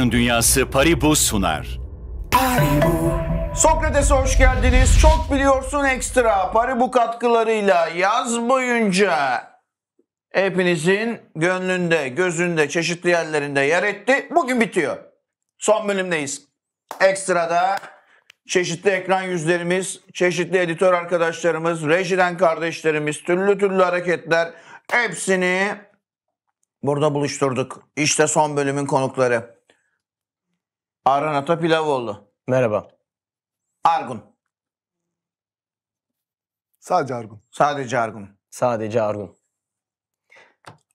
Oyunun Dünyası Paribu sunar. Paribu. Sokrates'e hoş geldiniz. Çok biliyorsun ekstra Paribu katkılarıyla yaz boyunca hepinizin gönlünde, gözünde, çeşitli yerlerinde yer etti. Bugün bitiyor. Son bölümdeyiz. Ekstra'da çeşitli ekran yüzlerimiz, çeşitli editör arkadaşlarımız, rejiden kardeşlerimiz, türlü türlü hareketler hepsini burada buluşturduk. İşte son bölümün konukları. Aranata Pilavoğlu. Merhaba. Argun. Sadece Argun. Sadece Argun. Sadece Argun.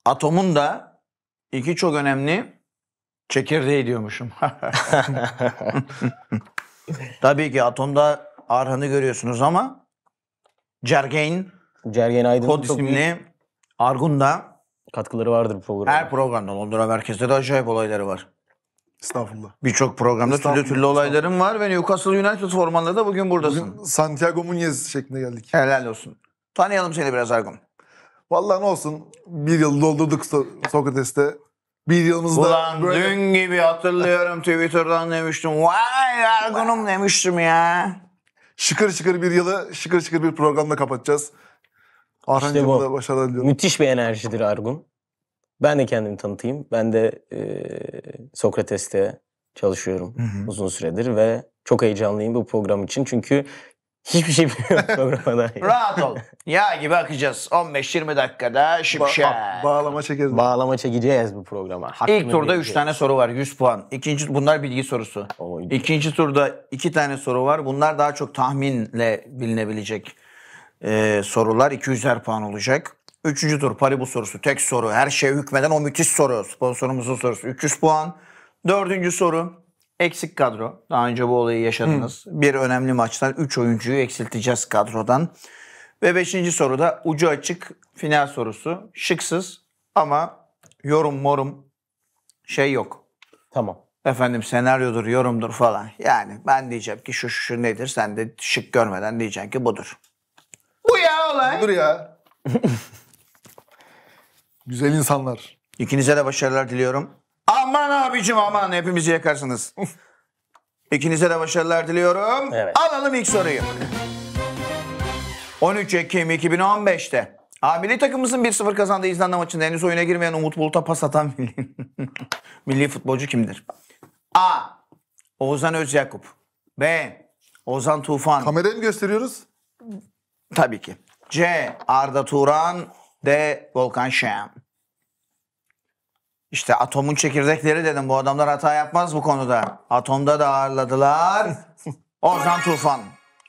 Atomun da iki çok önemli çekirdeği diyormuşum. Tabii ki Atom'da Arhan'ı görüyorsunuz ama Cergein, Cergen aydın kod çok isimli Argun'da katkıları vardır bu programda. her programda Londra merkezde de acayip olayları var. Estağfurullah. Birçok programda türlü türlü olayların var ve Newcastle United formanla da bugün buradasın. Bugün Santiago Muniz şeklinde geldik. Helal olsun. Tanıyalım seni biraz Ergun. Vallahi ne olsun bir yıl doldurduk so Sokrates'te. Bir yılımızda Ulan böyle... dün gibi hatırlıyorum Twitter'dan demiştim. Vay Ergun'um demiştim ya. Şıkır şıkır bir yılı şıkır şıkır bir programda kapatacağız. Arhan'cığıma işte da Başarılı diliyorum. Müthiş bir enerjidir Argun. Ben de kendimi tanıtayım. Ben de e, Sokrates'te çalışıyorum hı hı. uzun süredir ve çok heyecanlıyım bu program için. Çünkü hiçbir şey bilmiyorum programa dair. Rahat ol. Ya gibi akacağız. 15-20 dakikada şimşek. Ba- bağlama çekeceğiz. Bağlama çekeceğiz bu programa. Hakkını İlk turda 3 tane soru var. 100 puan. İkinci bunlar bilgi sorusu. Oy. İkinci turda 2 tane soru var. Bunlar daha çok tahminle bilinebilecek e, sorular. 200'er puan olacak. Üçüncü tur paribu sorusu tek soru. Her şeye hükmeden o müthiş soru. Sponsorumuzun sorusu 300 puan. Dördüncü soru eksik kadro. Daha önce bu olayı yaşadınız. Hı. Bir önemli maçtan 3 oyuncuyu eksilteceğiz kadrodan. Ve beşinci soruda ucu açık final sorusu. Şıksız ama yorum morum şey yok. Tamam. Efendim senaryodur, yorumdur falan. Yani ben diyeceğim ki şu şu, şu nedir sen de şık görmeden diyeceksin ki budur. Bu ya olay. Budur ya. Güzel insanlar. İkinize de başarılar diliyorum. Aman abicim aman hepimizi yakarsınız. İkinize de başarılar diliyorum. Evet. Alalım ilk soruyu. 13 Ekim 2015'te A, milli takımımızın 1-0 kazandığı İzlanda maçında henüz oyuna girmeyen Umut Bulut'a pas atan milli, milli futbolcu kimdir? A. Oğuzhan Özyakup. B. Ozan Tufan. Kamerayı mı gösteriyoruz? Tabii ki. C. Arda Turan de Volkan Şen. İşte atomun çekirdekleri dedim. Bu adamlar hata yapmaz bu konuda. Atomda da ağırladılar. Ozan Tufan.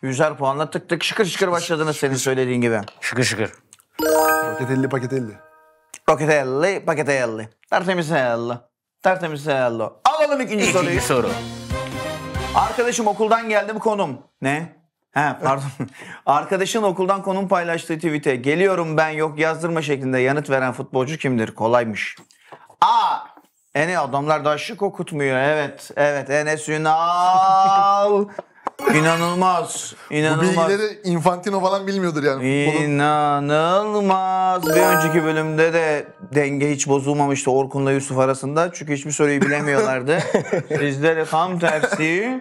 Yüzer puanla tık tık şıkır şıkır başladınız senin söylediğin gibi. Şıkır şıkır. Paket 50 paket 50. Paket 50 paket 50. Tertemiz 50. Tertemiz 50. Alalım ikinci soruyu. İkinci soru. Arkadaşım okuldan geldi bu konum. Ne? He pardon. Arkadaşın okuldan konum paylaştığı tweet'e geliyorum ben yok yazdırma şeklinde yanıt veren futbolcu kimdir? Kolaymış. A. Ene adamlar da şık okutmuyor. Evet. Evet. Enes Ünal. İnanılmaz. İnanılmaz. Bu bilgileri Infantino falan bilmiyordur yani. İnanılmaz. Bir önceki bölümde de denge hiç bozulmamıştı Orkun'la Yusuf arasında. Çünkü hiçbir soruyu bilemiyorlardı. Sizde de tam tersi.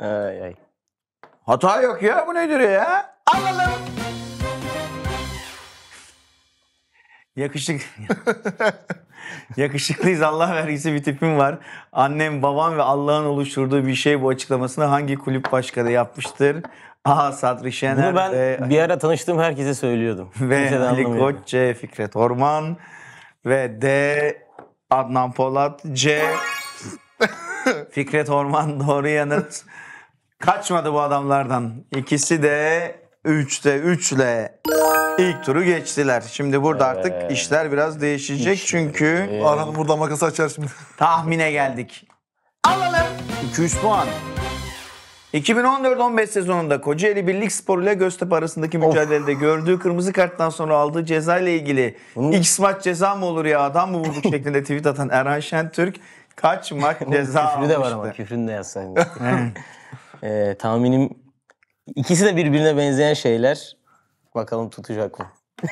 ay ay. Hata yok ya bu nedir ya? Alalım. Yakışık. Yakışıklıyız Allah vergisi bir tipim var. Annem, babam ve Allah'ın oluşturduğu bir şey bu açıklamasını hangi kulüp başkanı yapmıştır? Aha Sadri Şener. Bunu ben ve, bir ara tanıştığım herkese söylüyordum. Ve Ali Koç, Fikret Orman ve D. Adnan Polat, C. Fikret Orman doğru yanıt. Kaçmadı bu adamlardan. İkisi de 3'te 3'le ilk turu geçtiler. Şimdi burada artık işler biraz değişecek çünkü Arhan burada makası açar şimdi. tahmine geldik. Alalım 200 puan. 2014-15 sezonunda Kocaeli Birlik Spor ile Göztepe arasındaki mücadelede gördüğü kırmızı karttan sonra aldığı ceza ile ilgili X maç ceza mı olur ya adam mı vurduk şeklinde tweet atan Erhan Şentürk kaç maç ceza Küfrü de var ama almıştı? küfrünü de yazsaydın. Ee, tahminim ikisi de birbirine benzeyen şeyler. Bakalım tutacak mı?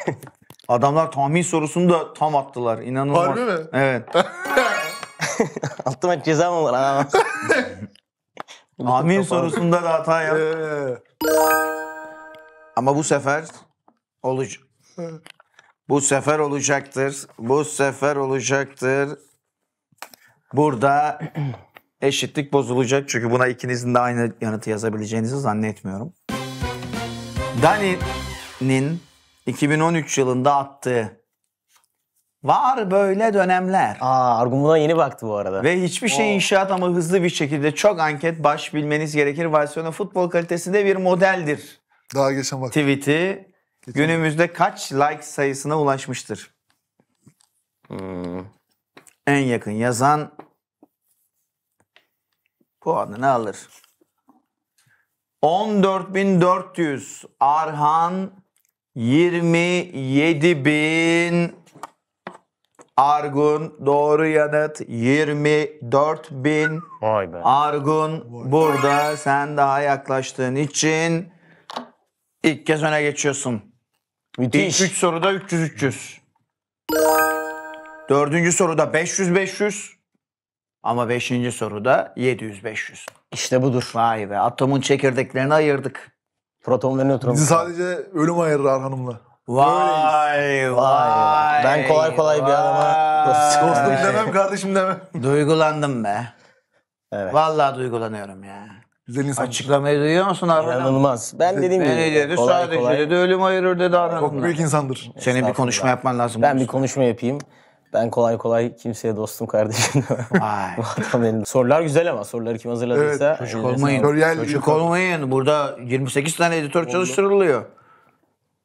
Adamlar tahmin sorusunu da tam attılar. İnanılmaz. Harbi mi? Evet. Altıma ceza mı var? Aa. tahmin sorusunda da hata yap. Ee. Ama bu sefer olacak. Bu sefer olacaktır. Bu sefer olacaktır. Burada eşitlik bozulacak. Çünkü buna ikinizin de aynı yanıtı yazabileceğinizi zannetmiyorum. Dani'nin 2013 yılında attığı Var böyle dönemler. Aa, Argumuna yeni baktı bu arada. Ve hiçbir şey inşaat ama hızlı bir şekilde çok anket baş bilmeniz gerekir. Barcelona futbol kalitesinde bir modeldir. Daha geçen bak. Tweet'i Geçen- günümüzde kaç like sayısına ulaşmıştır? Hmm. En yakın yazan puanını alır. 14.400 Arhan 27.000 Argun doğru yanıt 24.000 Vay be. Argun burada sen daha yaklaştığın için ilk kez öne geçiyorsun. Müthiş. İlk 3 soruda 300-300. Dördüncü soruda 500-500. Ama 5. soruda 700-500. İşte budur. Vay be atomun çekirdeklerini ayırdık. Proton ve nötron. Bizi sadece ölüm ayırır Arhan'ımla. Vay, vay vay. Ben kolay kolay vay. bir adama dostum demem kardeşim demem. Duygulandım be. Evet. Vallahi duygulanıyorum ya. Güzel insan. Açıklamayı duyuyor musun Arhan? İnanılmaz. Ben dediğim gibi. Beni dedi kolay, sadece kolay. dedi ölüm ayırır dedi Arhan. Çok büyük insandır. Senin bir konuşma yapman lazım. Ben bir konuşma yapayım. Ben kolay kolay kimseye dostum kardeşim Adam benim. Sorular güzel ama soruları kim hazırladıysa. Evet. Çocuk olmayın. çocuk olmayın. Burada 28 tane editör Oldu. çalıştırılıyor.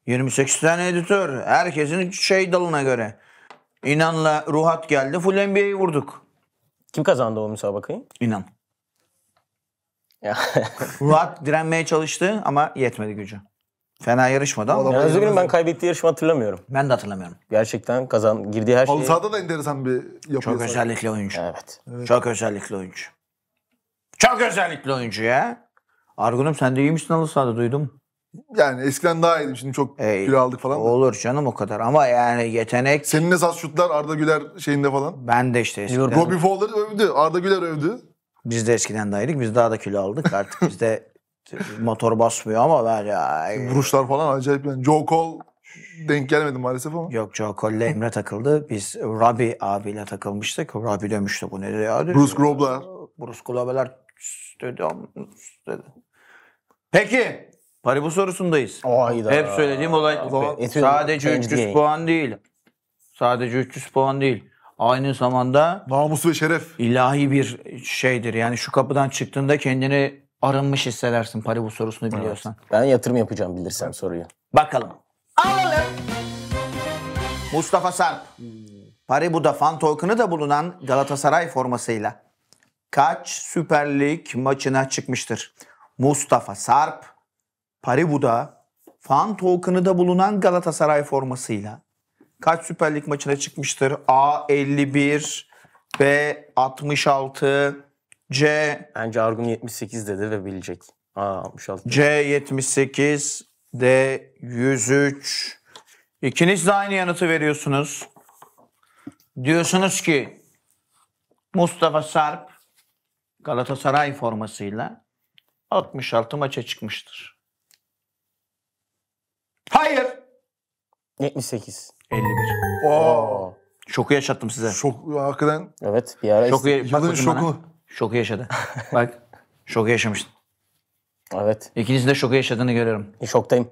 28 tane editör. Herkesin şey dalına göre. İnan'la Ruhat geldi. Full NBA'yi vurduk. Kim kazandı o müsabakayı? İnan. Ya. Ruhat direnmeye çalıştı ama yetmedi gücü. Fena yarışmadı ama. Biraz Özgür'ün ben kaybettiği yarışma hatırlamıyorum. Ben de hatırlamıyorum. Gerçekten kazan girdiği her şey. Halı sahada da enteresan bir yapıya Çok özellikli oyuncu. Evet. evet. Çok özellikli oyuncu. Çok özellikli oyuncu ya. Argun'um sen de iyiymişsin halı sahada duydum. Yani eskiden daha iyiydim. Şimdi çok Ey, kilo aldık falan. Da. Olur canım o kadar ama yani yetenek. Senin esas şutlar Arda Güler şeyinde falan. Ben de işte eskiden. Bobby Fowler övdü. Arda Güler övdü. Biz de eskiden daha iyiydik. Biz daha da kilo aldık. Artık bizde motor basmıyor ama ben ya. Vuruşlar falan acayip yani. Joe Cole denk gelmedi maalesef ama. Yok Joe Cole ile Emre takıldı. Biz Rabi abiyle takılmıştık. Rabi demişti bu nedir ya? Bruce Grobler. Bruce Grobler dedi. dedi. Peki. Paribu sorusundayız. Ayda. Hep söylediğim olay. Zaman, sadece 300 puan değil. Sadece 300 puan değil. Aynı zamanda namus ve şeref ilahi bir şeydir. Yani şu kapıdan çıktığında kendini arınmış hissedersin pari bu sorusunu biliyorsan. Ben yatırım yapacağım bilirsem soruyu. Bakalım. Alalım. Mustafa Sarp. Paribu'da fan token'ı da bulunan Galatasaray formasıyla kaç Süper Lig maçına çıkmıştır? Mustafa Sarp Paribu'da fan token'ı da bulunan Galatasaray formasıyla kaç Süper Lig maçına çıkmıştır? A 51, B 66, C. Bence Argun 78 dedi ve bilecek. Aa 66. C 78, D 103. İkiniz de aynı yanıtı veriyorsunuz. Diyorsunuz ki Mustafa Sarp Galatasaray formasıyla 66 maça çıkmıştır. Hayır. 78. 51. Oo. şoku yaşattım size. Şok hakikaten. Evet bir ara Şok, Yılın bakın bana. şoku. Şoku yaşadı. Bak şoku yaşamıştın. Evet. İkinizin de şoku yaşadığını görüyorum. E, şoktayım.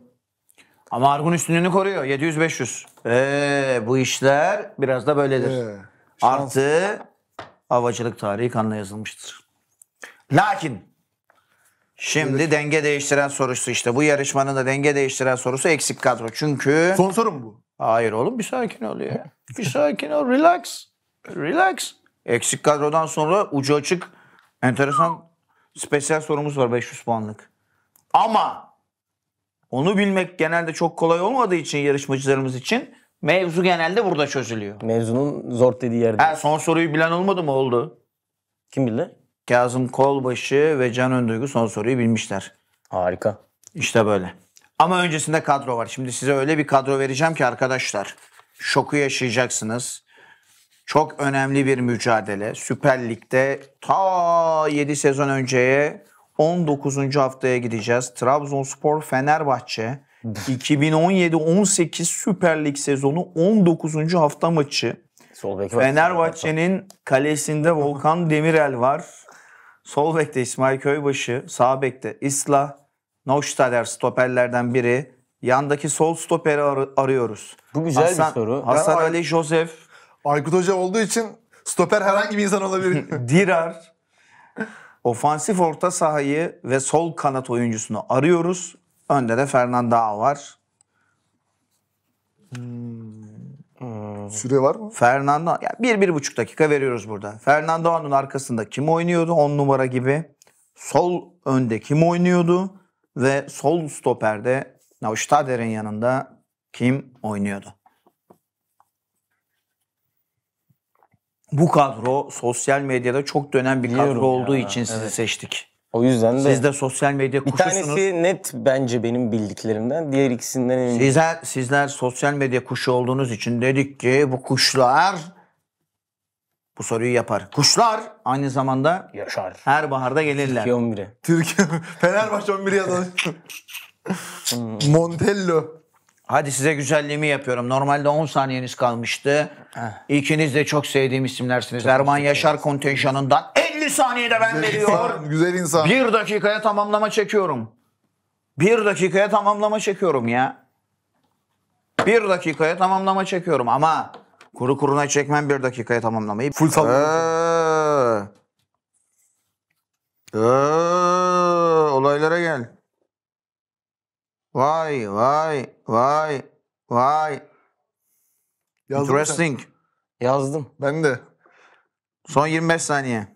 Ama Argun üstünlüğünü koruyor. 700-500. Ee, bu işler biraz da böyledir. Ee, Artı havacılık tarihi kanla yazılmıştır. Lakin şimdi evet. denge değiştiren sorusu işte. Bu yarışmanın da denge değiştiren sorusu eksik kadro. Çünkü... Son sorum bu? Hayır oğlum bir sakin ol ya. bir sakin ol. Relax. Relax. Eksik kadrodan sonra ucu açık enteresan spesyal sorumuz var 500 puanlık. Ama onu bilmek genelde çok kolay olmadığı için yarışmacılarımız için mevzu genelde burada çözülüyor. Mevzunun zor dediği yerde. Ha, son soruyu bilen olmadı mı oldu? Kim bildi? Kazım Kolbaşı ve Can Önduygu son soruyu bilmişler. Harika. İşte böyle. Ama öncesinde kadro var. Şimdi size öyle bir kadro vereceğim ki arkadaşlar şoku yaşayacaksınız. Çok önemli bir mücadele. Süper Lig'de ta 7 sezon önceye 19. haftaya gideceğiz. Trabzonspor Fenerbahçe 2017-18 Süper Lig sezonu 19. hafta maçı. Fenerbahçe'nin kalesinde Volkan Demirel var. Sol bekte İsmail Köybaşı, sağ bekte İsla, Noştader stoperlerden biri. Yandaki sol stoperi ar- arıyoruz. Bu güzel Hasan, bir soru. Hasan ben Ali Joseph Aykut Hoca olduğu için stoper herhangi bir insan olabilir. Dirar, ofansif orta sahayı ve sol kanat oyuncusunu arıyoruz. Önde de Fernando var. Hmm. Süre var mı? Fernando, ya bir, bir buçuk dakika veriyoruz burada. Fernando'nun arkasında kim oynuyordu? On numara gibi. Sol önde kim oynuyordu? Ve sol stoperde Navştader'in yanında kim oynuyordu? bu kadro sosyal medyada çok dönen bir Biliyorum kadro olduğu için sizi Evet. seçtik. O yüzden de Siz de sosyal medya kuşusunuz. bir tanesi net bence benim bildiklerimden. Diğer ikisinden emin değilim. Sizler, sizler sosyal medya kuşu olduğunuz için dedik ki bu kuşlar bu soruyu yapar. Kuşlar aynı zamanda Yaşar. her baharda gelirler. Türkiye 11'i. Türkiye Fenerbahçe 11 yazan. Montello. Hadi size güzelliğimi yapıyorum. Normalde 10 saniyeniz kalmıştı. İkiniz de çok sevdiğim isimlersiniz. Çok Erman Yaşar kontenjanından 50 saniyede ben güzel veriyor. Insan, güzel insan. Bir dakikaya tamamlama çekiyorum. Bir dakikaya tamamlama çekiyorum ya. Bir dakikaya tamamlama çekiyorum ama kuru kuruna çekmem bir dakikaya tamamlamayı. Full sallıyorum. Ee, ee, olaylara gel. Vay vay vay vay. Yazdım Interesting. Yazdım. Ben de. Son 25 saniye.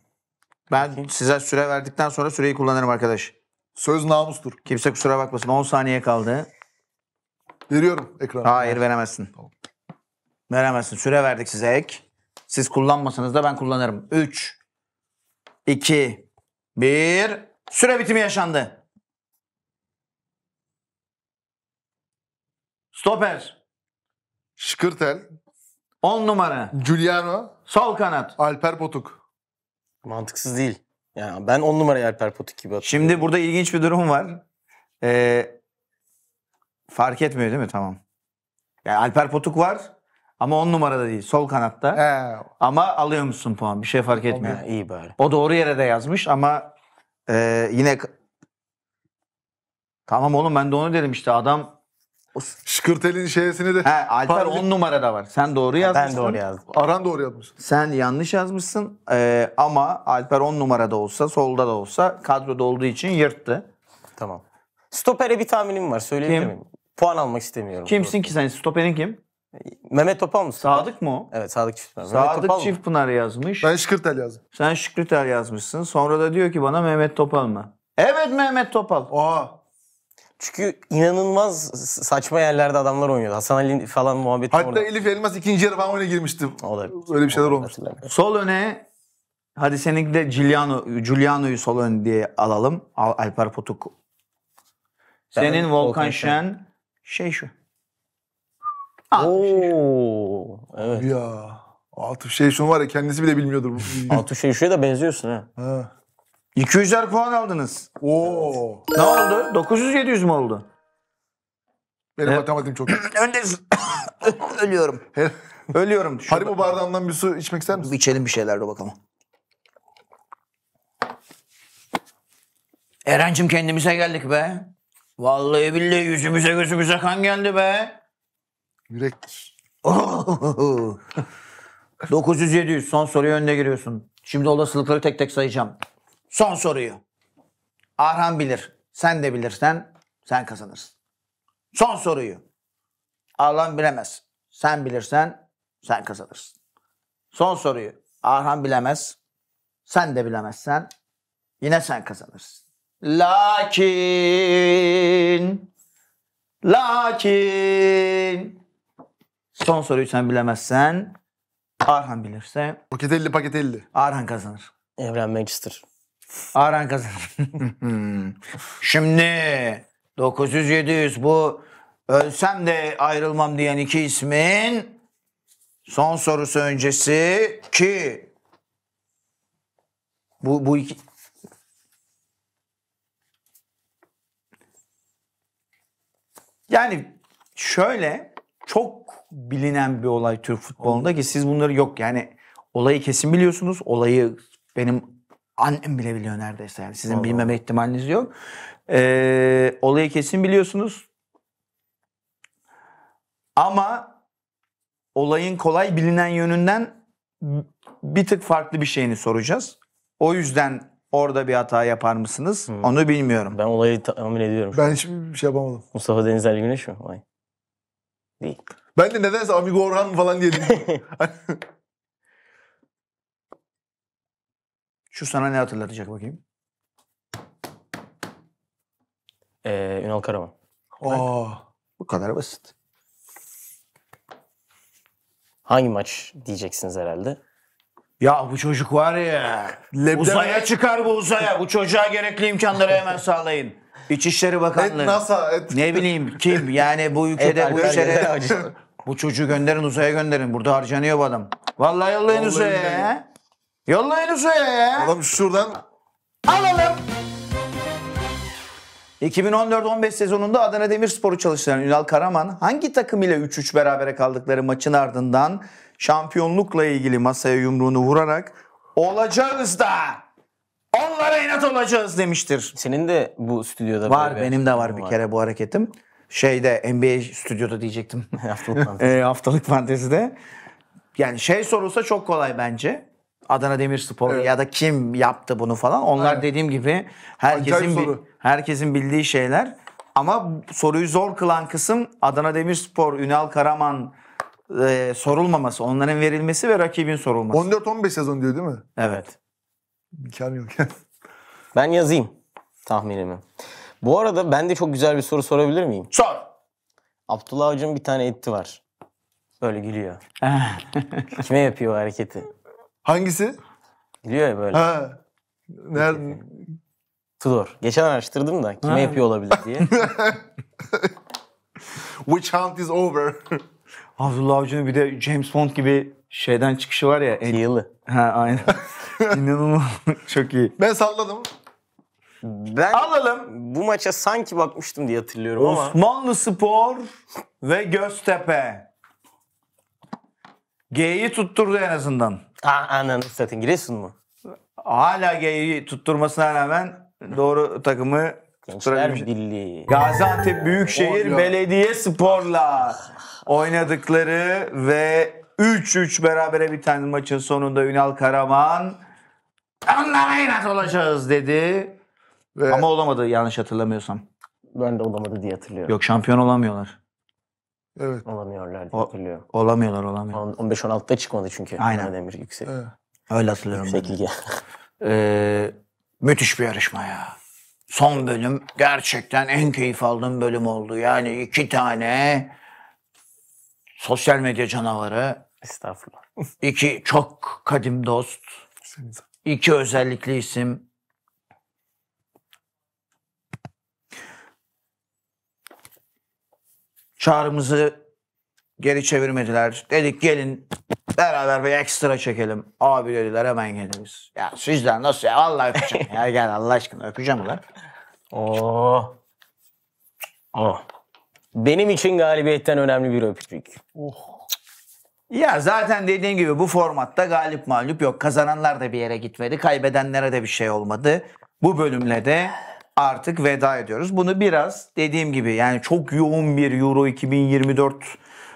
Ben size süre verdikten sonra süreyi kullanırım arkadaş. Söz namustur. Kimse kusura bakmasın. 10 saniye kaldı. Veriyorum ekrana. Hayır veremezsin. Tamam. Veremezsin. Süre verdik size ek. Siz kullanmasanız da ben kullanırım. 3, 2, 1. Süre bitimi yaşandı. Stoper. Şıkırtel. 10 numara. Giuliano. Sol kanat. Alper Potuk. Mantıksız değil. Yani ben 10 numarayı Alper Potuk gibi atıyorum. Şimdi burada ilginç bir durum var. Ee, fark etmiyor değil mi? Tamam. Yani Alper Potuk var ama 10 numarada değil. Sol kanatta. He. Ama alıyor musun puan? Bir şey fark etmiyor. Ha, iyi bari. O doğru yere de yazmış ama e, yine Tamam oğlum ben de onu dedim işte adam Şıkırtel'in şeysini de. He, Alper Paralel- 10 numarada var. Sen doğru yazmışsın. Ben doğru yazdım. Aran doğru yazmış. Sen yanlış yazmışsın Ee, ama Alper 10 numarada olsa solda da olsa kadroda olduğu için yırttı. Tamam. Stopere bir tahminim var. Söyleyebilir miyim? Puan almak istemiyorum. Kimsin ki sen? Stoperin kim? Mehmet Topal mı? Sadık mı o? Evet Sadık Çiftpınar. Sadık Topal mı? Çiftpınar yazmış. Ben Şıkırtel yazdım. Sen Şükrüter yazmışsın. Sonra da diyor ki bana Mehmet Topal mı? Evet Mehmet Topal. Oha. Çünkü inanılmaz saçma yerlerde adamlar oynuyordu. Hasan Ali falan muhabbeti Hatta orada. Elif Elmas ikinci yarı falan oyuna girmişti. Olabilir. Öyle bir şeyler olmuş. Sol öne hadi seninki de Giuliano, Giuliano'yu sol ön diye alalım. Al, Alper Potuk. Senin Volkan, Volkan Şen şey şu. Aa, Oo, şey şu. evet. Ya. altı şey şu var ya kendisi bile bilmiyordur. Altı şey şuya da benziyorsun ha. ha. 200'er puan aldınız. Oo. Ne oldu? 900-700 mü oldu? Benim Evet. matematiğim çok iyi. Öndesin. Ölüyorum. Ölüyorum. Şurada- bu bardağından bir su içmek ister misin? İçelim bir şeyler de bakalım. Eren'cim kendimize geldik be. Vallahi billahi yüzümüze gözümüze kan geldi be. Yürek. 900-700 son soruyu önde giriyorsun. Şimdi olasılıkları tek tek sayacağım. Son soruyu. Arhan bilir. Sen de bilirsen sen kazanırsın. Son soruyu. Arhan bilemez. Sen bilirsen sen kazanırsın. Son soruyu. Arhan bilemez. Sen de bilemezsen yine sen kazanırsın. Lakin lakin son soruyu sen bilemezsen Arhan bilirse paket 50 paket 50. Arhan kazanır. Evren Manchester. Aran kazanır. Şimdi 900-700 bu ölsem de ayrılmam diyen iki ismin son sorusu öncesi ki bu, bu iki, Yani şöyle çok bilinen bir olay Türk futbolunda ki siz bunları yok yani olayı kesin biliyorsunuz. Olayı benim Annem bile biliyor neredeyse yani. Sizin Allah. bilmeme ihtimaliniz yok. Ee, olayı kesin biliyorsunuz. Ama olayın kolay bilinen yönünden bir tık farklı bir şeyini soracağız. O yüzden orada bir hata yapar mısınız? Hmm. Onu bilmiyorum. Ben olayı tahmin ediyorum. Ben hiçbir şey yapamadım. Mustafa Denizler Güneş mi? Vay. Değil. Ben de nedense Amigo Orhan falan diye Şu sana ne hatırlatacak bakayım? Ee, Ünal Karaman. Oo, bu kadar basit. Hangi maç diyeceksiniz herhalde. Ya bu çocuk var ya. Lebden... Uzaya çıkar bu uzaya. Bu çocuğa gerekli imkanları hemen sağlayın. İçişleri Bakanlığı. Et NASA. Et. Ne bileyim kim yani bu ülkede et, bu ülkede. bu çocuğu gönderin uzaya gönderin. Burada harcanıyor bu adam. Vallahi yollayın Vallahi uzaya. Yollayını söyle ya. Adam şuradan Alalım. 2014-15 sezonunda Adana Demirspor'u çalıştıran Ünal Karaman hangi takım ile 3-3 berabere kaldıkları maçın ardından şampiyonlukla ilgili masaya yumruğunu vurarak olacağız da onlara inat olacağız demiştir. Senin de bu stüdyoda Var böyle benim de var bir kere bu hareketim. Şeyde NBA stüdyoda diyecektim. Haftalık fantezi. E, haftalık fantezide. Yani şey sorulsa çok kolay bence. Adana Demirspor evet. ya da kim yaptı bunu falan. Onlar evet. dediğim gibi herkesin herkesin bildiği şeyler. Ama soruyu zor kılan kısım Adana Demirspor, Ünal Karaman e, sorulmaması, onların verilmesi ve rakibin sorulması. 14-15 sezon diyor değil mi? Evet. İmkan yok. ben yazayım tahminimi. Bu arada ben de çok güzel bir soru sorabilir miyim? Sor. Abdullah Avcı'nın bir tane etti var. Böyle gülüyor. Kime yapıyor o hareketi? Hangisi? Diyor ya böyle. Ha. Nerede? Tudor. Geçen araştırdım da kime Ha. yapıyor olabilir diye. Which Hunt is over. Abdullah Avcı'nın bir de James Bond gibi şeyden çıkışı var ya. El... Yılı. Ha aynen. İnanılmaz. Çok iyi. ben salladım. Ben Alalım. bu maça sanki bakmıştım diye hatırlıyorum ama Osmanlı Spor ve Göztepe. G'yi tutturdu en azından. Aa, ananı satayım. Giresun mu? Hala geyi tutturmasına rağmen doğru takımı Gençler tutturabilmiş. Gaziantep Büyükşehir Belediye Spor'la oynadıkları ve 3-3 berabere biten maçın sonunda Ünal Karaman onlara inat olacağız dedi. Ve Ama olamadı yanlış hatırlamıyorsam. Ben de olamadı diye hatırlıyorum. Yok şampiyon olamıyorlar. Evet. Olamıyorlar diye Olamıyorlar olamıyor. 15-16'da çıkmadı çünkü. Aynen. Demir yüksek. Evet. Öyle hatırlıyorum. ben Yüksek ilgi. Ee, müthiş bir yarışma ya. Son bölüm gerçekten en keyif aldığım bölüm oldu. Yani iki tane sosyal medya canavarı, Estağfurullah. iki çok kadim dost, iki özellikli isim, çağrımızı geri çevirmediler. Dedik gelin beraber bir ekstra çekelim. Abi dediler hemen geliriz. Ya sizden nasıl ya? Vallahi öpeceğim. ya gel Allah aşkına öpeceğim ulan. Oo. Oh. oh. Benim için galibiyetten önemli bir öpücük. Oh. Ya zaten dediğin gibi bu formatta galip mağlup yok. Kazananlar da bir yere gitmedi. Kaybedenlere de bir şey olmadı. Bu bölümle de artık veda ediyoruz. Bunu biraz dediğim gibi yani çok yoğun bir Euro 2024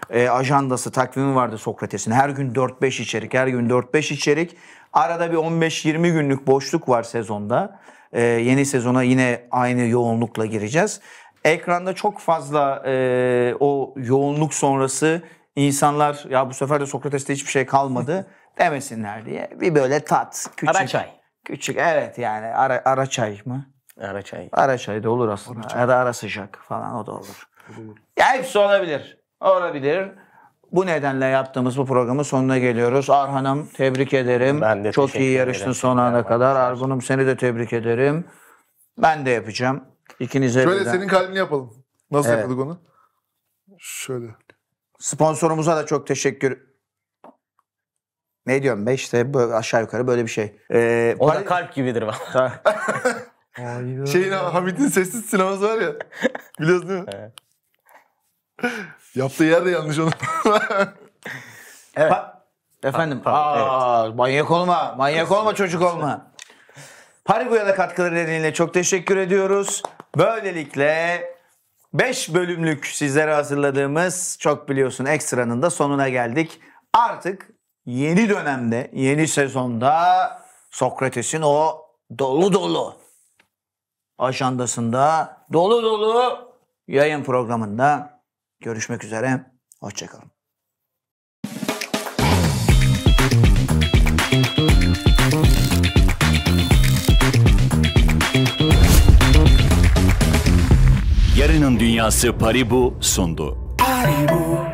e, ajandası takvimi vardı Sokrates'in. Her gün 4-5 içerik, her gün 4-5 içerik. Arada bir 15-20 günlük boşluk var sezonda. E, yeni sezona yine aynı yoğunlukla gireceğiz. Ekranda çok fazla e, o yoğunluk sonrası insanlar ya bu sefer de Sokrates'te hiçbir şey kalmadı demesinler diye bir böyle tat. Küçük, Ara çay. Küçük evet yani ara, ara çay mı? Ara çay. da olur aslında. Ara ya da ara sıcak falan o da olur. Ya hepsi olabilir. Olabilir. Bu nedenle yaptığımız bu programın sonuna geliyoruz. Arhan'ım tebrik ederim. Ben de Çok iyi yarıştın ederim. son ana kadar. Argun'um seni de tebrik ederim. Ben de yapacağım. İkinize Şöyle birden. senin kalbini yapalım. Nasıl evet. yapıyorduk onu? Şöyle. Sponsorumuza da çok teşekkür ne diyorum be işte aşağı yukarı böyle bir şey. Ee, o para... da kalp gibidir bak. Hayda. Şeyin Hamit'in sessiz sineması var ya. Biliyorsun değil mi? Yaptığı yer de yanlış onu. evet. Efendim. Aa, evet. Manyak olma. Manyak olma çocuk olma. Parigo'ya da katkıları nedeniyle çok teşekkür ediyoruz. Böylelikle 5 bölümlük sizlere hazırladığımız çok biliyorsun ekstranın da sonuna geldik. Artık yeni dönemde, yeni sezonda Sokrates'in o dolu dolu ajandasında dolu dolu yayın programında görüşmek üzere. Hoşçakalın. Yarının Dünyası Paribu sundu. Paribu.